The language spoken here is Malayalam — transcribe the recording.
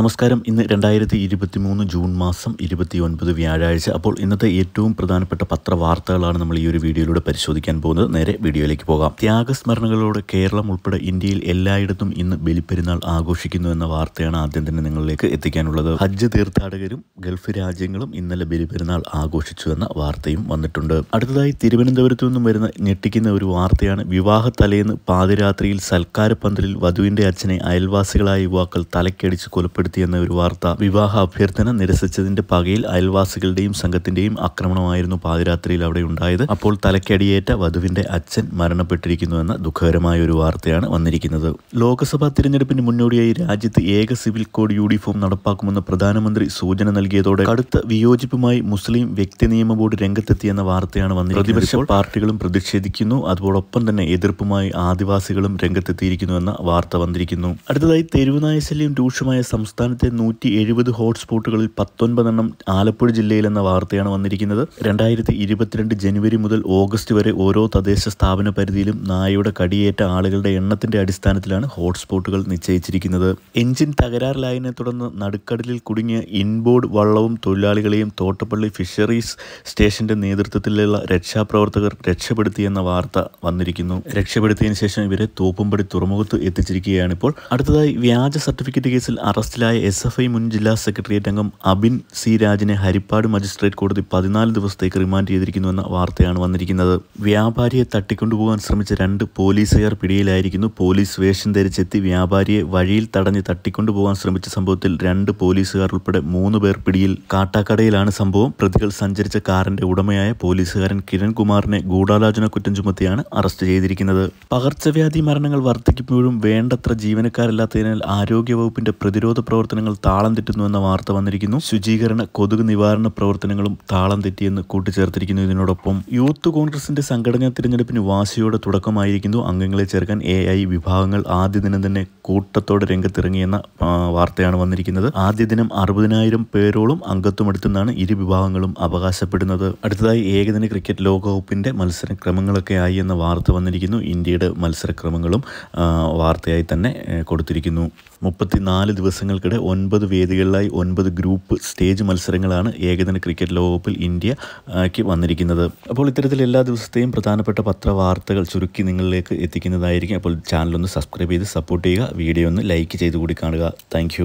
നമസ്കാരം ഇന്ന് രണ്ടായിരത്തി ഇരുപത്തി മൂന്ന് ജൂൺ മാസം ഇരുപത്തി ഒൻപത് വ്യാഴാഴ്ച അപ്പോൾ ഇന്നത്തെ ഏറ്റവും പ്രധാനപ്പെട്ട പത്രവാർത്തകളാണ് നമ്മൾ ഈ ഒരു വീഡിയോയിലൂടെ പരിശോധിക്കാൻ പോകുന്നത് നേരെ വീഡിയോയിലേക്ക് പോകാം ത്യാഗസ്മരണകളോടെ കേരളം ഉൾപ്പെടെ ഇന്ത്യയിൽ എല്ലായിടത്തും ഇന്ന് ബലിപ്പെരുന്നാൾ ആഘോഷിക്കുന്നു എന്ന വാർത്തയാണ് ആദ്യം തന്നെ നിങ്ങളിലേക്ക് എത്തിക്കാനുള്ളത് ഹജ്ജ് തീർത്ഥാടകരും ഗൾഫ് രാജ്യങ്ങളും ഇന്നലെ ബലിപ്പെരുന്നാൾ ആഘോഷിച്ചു എന്ന വാർത്തയും വന്നിട്ടുണ്ട് അടുത്തതായി തിരുവനന്തപുരത്തു നിന്നും വരുന്ന ഞെട്ടിക്കുന്ന ഒരു വാർത്തയാണ് വിവാഹ തലേന്ന് പാതിരാത്രിയിൽ സൽക്കാര പന്തലിൽ വധുവിന്റെ അച്ഛനെ അയൽവാസികളായ യുവാക്കൾ തലക്കടിച്ച് കൊലപ്പെടുത്തി കൊലപ്പെടുത്തിയെന്ന ഒരു വാർത്ത വിവാഹ അഭ്യർത്ഥന നിരസിച്ചതിന്റെ പകയിൽ അയൽവാസികളുടെയും സംഘത്തിന്റെയും ആക്രമണമായിരുന്നു പാതിരാത്രിയിൽ അവിടെ ഉണ്ടായത് അപ്പോൾ തലക്കടിയേറ്റ വധുവിന്റെ അച്ഛൻ മരണപ്പെട്ടിരിക്കുന്നുവെന്ന ദുഃഖകരമായ ഒരു വാർത്തയാണ് വന്നിരിക്കുന്നത് ലോക്സഭാ തിരഞ്ഞെടുപ്പിന് മുന്നോടിയായി രാജ്യത്ത് ഏക സിവിൽ കോഡ് യൂണിഫോം നടപ്പാക്കുമെന്ന പ്രധാനമന്ത്രി സൂചന നൽകിയതോടെ കടുത്ത വിയോജിപ്പുമായി മുസ്ലിം വ്യക്തി നിയമ ബോർഡ് രംഗത്തെത്തിയെന്ന വാർത്തയാണ് വന്നത് പ്രതിപക്ഷ പാർട്ടികളും പ്രതിഷേധിക്കുന്നു അതോടൊപ്പം തന്നെ എതിർപ്പുമായി ആദിവാസികളും രംഗത്തെത്തിയിരിക്കുന്നുവെന്ന വാർത്ത വന്നിരിക്കുന്നു അടുത്തതായി തെരുവുനായശല്യം രൂക്ഷമായ സംസ്ഥാന സംസ്ഥാനത്തെ നൂറ്റി എഴുപത് ഹോട്ട്സ്പോട്ടുകളിൽ പത്തൊൻപതെണ്ണം ആലപ്പുഴ ജില്ലയിലെന്ന വാർത്തയാണ് വന്നിരിക്കുന്നത് രണ്ടായിരത്തി ഇരുപത്തിരണ്ട് ജനുവരി മുതൽ ഓഗസ്റ്റ് വരെ ഓരോ തദ്ദേശ സ്ഥാപന പരിധിയിലും നായയുടെ കടിയേറ്റ ആളുകളുടെ എണ്ണത്തിന്റെ അടിസ്ഥാനത്തിലാണ് ഹോട്ട്സ്പോട്ടുകൾ നിശ്ചയിച്ചിരിക്കുന്നത് എഞ്ചിൻ തകരാറിലായതിനെ തുടർന്ന് നടുക്കടലിൽ കുടുങ്ങിയ ഇൻബോർഡ് വള്ളവും തൊഴിലാളികളെയും തോട്ടപ്പള്ളി ഫിഷറീസ് സ്റ്റേഷന്റെ നേതൃത്വത്തിലുള്ള രക്ഷാപ്രവർത്തകർ രക്ഷപ്പെടുത്തിയെന്ന വാർത്ത വന്നിരിക്കുന്നു രക്ഷപ്പെടുത്തിയതിനു ശേഷം ഇവരെ തോപ്പുംപടി തുറമുഖത്ത് എത്തിച്ചിരിക്കുകയാണ് ഇപ്പോൾ അടുത്തതായി വ്യാജ സർട്ടിഫിക്കറ്റ് കേസിൽ അറസ്റ്റിൽ കേസിലായ എസ് എഫ് ഐ മുൻ ജില്ലാ സെക്രട്ടേറിയറ്റ് അംഗം അബിൻ സി രാജിനെ ഹരിപ്പാട് മജിസ്ട്രേറ്റ് കോടതി പതിനാല് ദിവസത്തേക്ക് റിമാൻഡ് ചെയ്തിരിക്കുന്നുവെന്ന വാർത്തയാണ് വന്നിരിക്കുന്നത് വ്യാപാരിയെ തട്ടിക്കൊണ്ടുപോകാൻ ശ്രമിച്ച രണ്ട് പോലീസുകാർ പിടിയിലായിരിക്കുന്നു പോലീസ് വേഷം ധരിച്ചെത്തി വ്യാപാരിയെ വഴിയിൽ തടഞ്ഞ് തട്ടിക്കൊണ്ടുപോകാൻ ശ്രമിച്ച സംഭവത്തിൽ രണ്ട് പോലീസുകാർ ഉൾപ്പെടെ മൂന്ന് പേർ പിടിയിൽ കാട്ടാക്കടയിലാണ് സംഭവം പ്രതികൾ സഞ്ചരിച്ച കാറിന്റെ ഉടമയായ പോലീസുകാരൻ കിരൺകുമാറിനെ ഗൂഢാലോചന കുറ്റം ചുമത്തിയാണ് അറസ്റ്റ് ചെയ്തിരിക്കുന്നത് പകർച്ചവ്യാധി മരണങ്ങൾ വർദ്ധിക്കുമ്പോഴും വേണ്ടത്ര ജീവനക്കാരില്ലാത്തതിനാൽ ആരോഗ്യവകുപ്പിന്റെ പ്രതിരോധ പ്രവർത്തനങ്ങൾ താളം തെറ്റുന്നുവെന്ന വാർത്ത വന്നിരിക്കുന്നു ശുചീകരണ കൊതുക് നിവാരണ പ്രവർത്തനങ്ങളും താളം തെറ്റിയെന്ന് കൂട്ടിച്ചേർത്തിരിക്കുന്നു ഇതിനോടൊപ്പം യൂത്ത് കോൺഗ്രസിന്റെ സംഘടനാ തിരഞ്ഞെടുപ്പിന് വാശിയോടെ തുടക്കമായിരിക്കുന്നു അംഗങ്ങളെ ചേർക്കാൻ എ വിഭാഗങ്ങൾ ആദ്യ ദിനം തന്നെ കൂട്ടത്തോടെ രംഗത്തിറങ്ങിയെന്ന വാർത്തയാണ് വന്നിരിക്കുന്നത് ആദ്യ ദിനം അറുപതിനായിരം പേരോളം അംഗത്വമെടുത്തെന്നാണ് ഇരു വിഭാഗങ്ങളും അവകാശപ്പെടുന്നത് അടുത്തതായി ഏകദിന ക്രിക്കറ്റ് ലോകകപ്പിന്റെ മത്സരക്രമങ്ങളൊക്കെ ആയി എന്ന വാർത്ത വന്നിരിക്കുന്നു ഇന്ത്യയുടെ മത്സരക്രമങ്ങളും വാർത്തയായി തന്നെ കൊടുത്തിരിക്കുന്നു മുപ്പത്തിനാല് ദിവസങ്ങൾ ഉൾപ്പെടെ ഒൻപത് വേദികളിലായി ഒൻപത് ഗ്രൂപ്പ് സ്റ്റേജ് മത്സരങ്ങളാണ് ഏകദിന ക്രിക്കറ്റ് ലോകകപ്പിൽ ഇന്ത്യക്ക് വന്നിരിക്കുന്നത് അപ്പോൾ ഇത്തരത്തിൽ എല്ലാ ദിവസത്തെയും പ്രധാനപ്പെട്ട പത്രവാർത്തകൾ ചുരുക്കി നിങ്ങളിലേക്ക് എത്തിക്കുന്നതായിരിക്കും അപ്പോൾ ചാനലൊന്ന് സബ്സ്ക്രൈബ് ചെയ്ത് സപ്പോർട്ട് ചെയ്യുക വീഡിയോ ഒന്ന് ലൈക്ക് ചെയ്ത് കൂടി കാണുക താങ്ക്